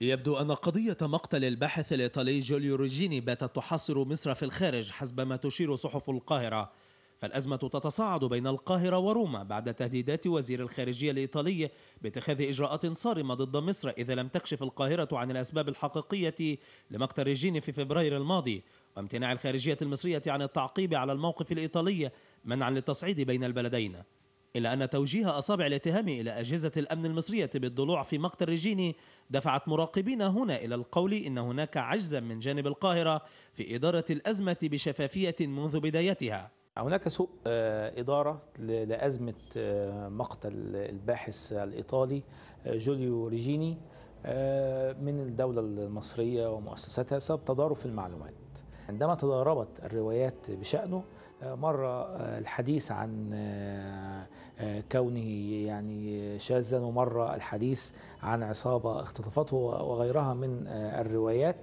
يبدو أن قضية مقتل الباحث الإيطالي جوليو روجيني باتت تحصر مصر في الخارج حسب ما تشير صحف القاهرة فالأزمة تتصاعد بين القاهرة وروما بعد تهديدات وزير الخارجية الإيطالي باتخاذ إجراءات صارمة ضد مصر إذا لم تكشف القاهرة عن الأسباب الحقيقية لمقتل روجيني في فبراير الماضي وامتناع الخارجية المصرية عن التعقيب على الموقف الإيطالي منعا للتصعيد بين البلدين إلا أن توجيه أصابع الاتهام إلى أجهزة الأمن المصرية بالضلوع في مقتل ريجيني دفعت مراقبين هنا إلى القول إن هناك عجزا من جانب القاهرة في إدارة الأزمة بشفافية منذ بدايتها هناك سوء آه، إدارة لأزمة آه، مقتل الباحث الإيطالي آه، جوليو ريجيني من الدولة المصرية ومؤسساتها بسبب تضارب المعلومات عندما تضاربت الروايات بشأنه مرة الحديث عن آه، آه، كونه يعني شاذا ومرة الحديث عن عصابة اختطفته وغيرها من آه، الروايات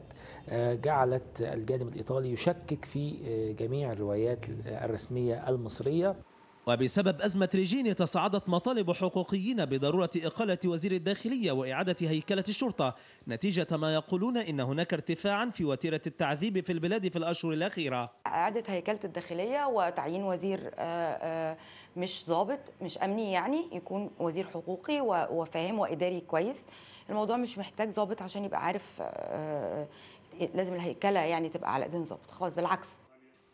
جعلت الجانب الإيطالي يشكك في جميع الروايات الرسمية المصرية وبسبب أزمة ريجين تصاعدت مطالب حقوقيين بضرورة إقالة وزير الداخلية وإعادة هيكلة الشرطة نتيجة ما يقولون إن هناك ارتفاعا في وتيرة التعذيب في البلاد في الأشهر الأخيرة إعادة هيكلة الداخلية وتعيين وزير آه، آه، مش ضابط مش أمني يعني يكون وزير حقوقي وفاهم وإداري كويس الموضوع مش محتاج ضابط عشان يبقى عارف آه، لازم الهيكلة يعني تبقى على إيدين ضابط خالص بالعكس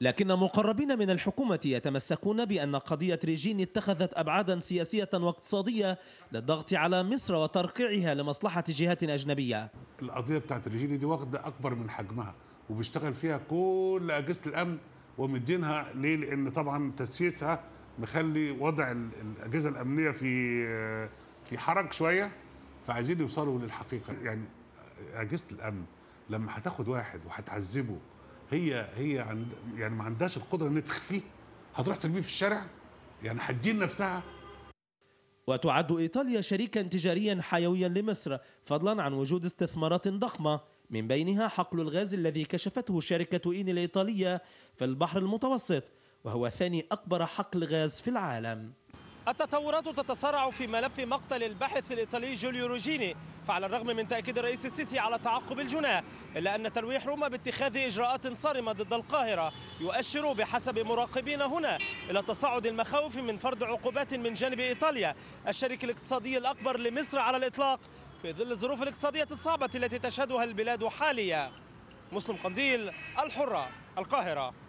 لكن مقربين من الحكومة يتمسكون بأن قضية ريجين اتخذت أبعادا سياسية واقتصادية للضغط على مصر وترقيعها لمصلحة جهات أجنبية القضية بتاعت ريجين دي واخدة أكبر من حجمها وبيشتغل فيها كل أجهزة الأمن ومدينها ليه؟ لأن طبعا تسييسها مخلي وضع الأجهزة الأمنية في في حرج شوية فعايزين يوصلوا للحقيقة يعني أجهزة الأمن لما هتاخد واحد وهتعذبه هي هي عند يعني ما عندهاش القدره انها تخفيه هتروح ترميه في الشارع يعني هتدين نفسها وتعد ايطاليا شريكا تجاريا حيويا لمصر فضلا عن وجود استثمارات ضخمه من بينها حقل الغاز الذي كشفته شركه اين الايطاليه في البحر المتوسط وهو ثاني اكبر حقل غاز في العالم التطورات تتسارع في ملف مقتل الباحث الإيطالي جوليو روجيني فعلى الرغم من تأكيد الرئيس السيسي على تعقب الجناة إلا أن تلويح روما باتخاذ إجراءات صارمة ضد القاهرة يؤشر بحسب مراقبين هنا إلى تصاعد المخاوف من فرض عقوبات من جانب إيطاليا الشريك الاقتصادي الأكبر لمصر على الإطلاق في ظل الظروف الاقتصادية الصعبة التي تشهدها البلاد حاليا مسلم قنديل الحرة القاهرة